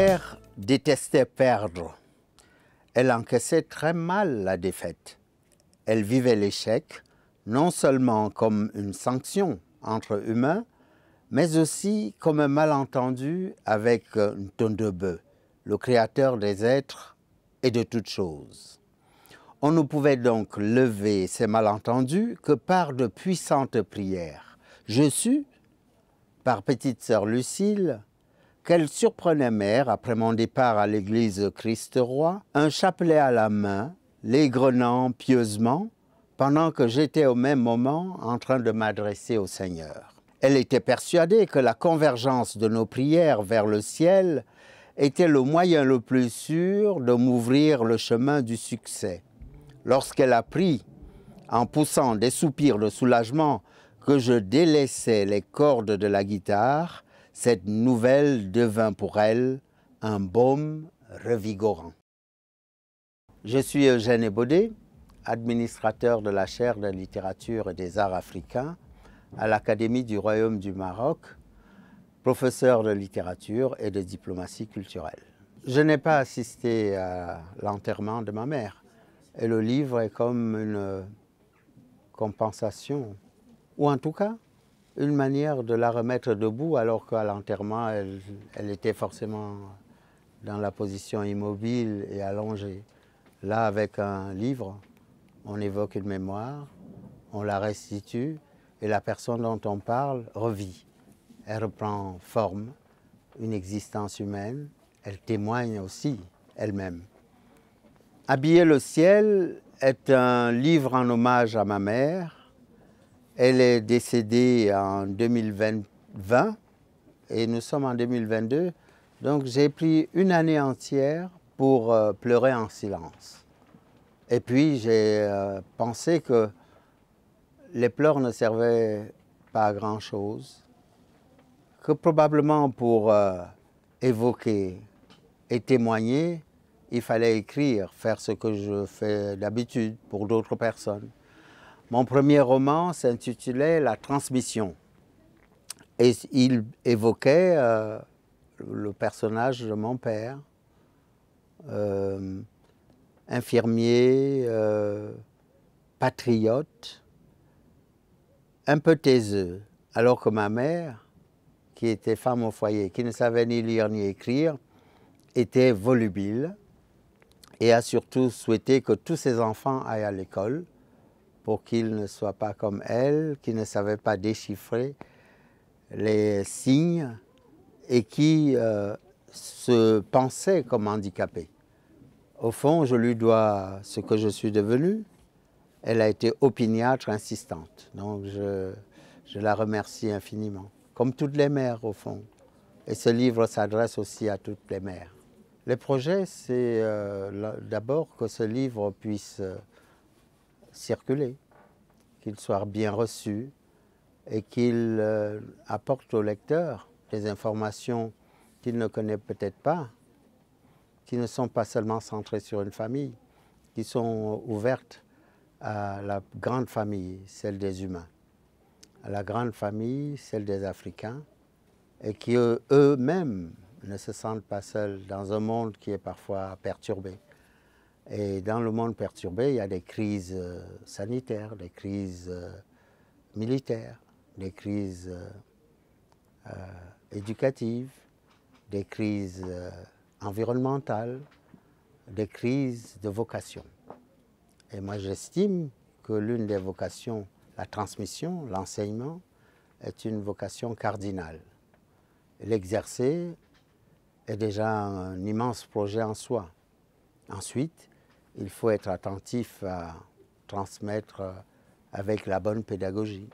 mère détestait perdre. Elle encaissait très mal la défaite. Elle vivait l'échec non seulement comme une sanction entre humains, mais aussi comme un malentendu avec euh, de bœuf, le créateur des êtres et de toutes choses. On ne pouvait donc lever ces malentendus que par de puissantes prières. Je suis, par petite sœur Lucille, qu'elle surprenait mère après mon départ à l'église Christ-Roi, un chapelet à la main, l'égrenant pieusement, pendant que j'étais au même moment en train de m'adresser au Seigneur. Elle était persuadée que la convergence de nos prières vers le ciel était le moyen le plus sûr de m'ouvrir le chemin du succès. Lorsqu'elle apprit, en poussant des soupirs de soulagement, que je délaissais les cordes de la guitare, cette nouvelle devint pour elle un baume revigorant. Je suis Eugène Ebaudet, administrateur de la chaire de littérature et des arts africains à l'Académie du Royaume du Maroc, professeur de littérature et de diplomatie culturelle. Je n'ai pas assisté à l'enterrement de ma mère et le livre est comme une compensation, ou en tout cas une manière de la remettre debout alors qu'à l'enterrement, elle, était forcément dans la position immobile et allongée. Là, avec un livre, on évoque une mémoire, on la restitue et la personne dont on parle revit. Elle reprend forme, une existence humaine, elle témoigne aussi elle-même. Habiller le ciel est un livre en hommage à ma mère elle est décédée en 2020 et nous sommes en 2022. Donc j'ai pris une année entière pour euh, pleurer en silence. Et puis j'ai euh, pensé que les pleurs ne servaient pas à grand-chose, que probablement pour euh, évoquer et témoigner, il fallait écrire, faire ce que je fais d'habitude pour d'autres personnes. Mon premier roman s'intitulait La transmission. Et il évoquait euh, le personnage de mon père, euh, infirmier, euh, patriote, un peu taiseux, alors que ma mère, qui était femme au foyer, qui ne savait ni lire ni écrire, était volubile et a surtout souhaité que tous ses enfants aillent à l'école pour qu'il ne soit pas comme elle, qui ne savait pas déchiffrer les signes et qui euh, se pensait comme handicapée. Au fond, je lui dois ce que je suis devenu. Elle a été opiniâtre, insistante. Donc je, la remercie infiniment, comme toutes les mères au fond. Et ce livre s'adresse aussi à toutes les mères. Le projet, c'est euh, d'abord que ce livre puisse euh, circuler, qu'il soit bien reçu et qu'il euh, apporte au lecteur des informations qu'il ne connaît peut-être pas, qui ne sont pas seulement centrées sur une famille, qui sont euh, ouvertes à la grande famille, celle des humains, à la grande famille, celle des Africains, et qui eux-mêmes ne se sentent pas seuls dans un monde qui est parfois perturbé. Et dans le monde perturbé, il y a des crises euh, sanitaires, des crises euh, militaires, des crises euh, éducatives, des crises environnementales, des crises de vocation. Et moi, j'estime que l'une des vocations, la transmission, l'enseignement, est une vocation cardinale. L'exercer est déjà un immense projet en soi. Ensuite, il faut être attentif à transmettre euh, avec la bonne pédagogie.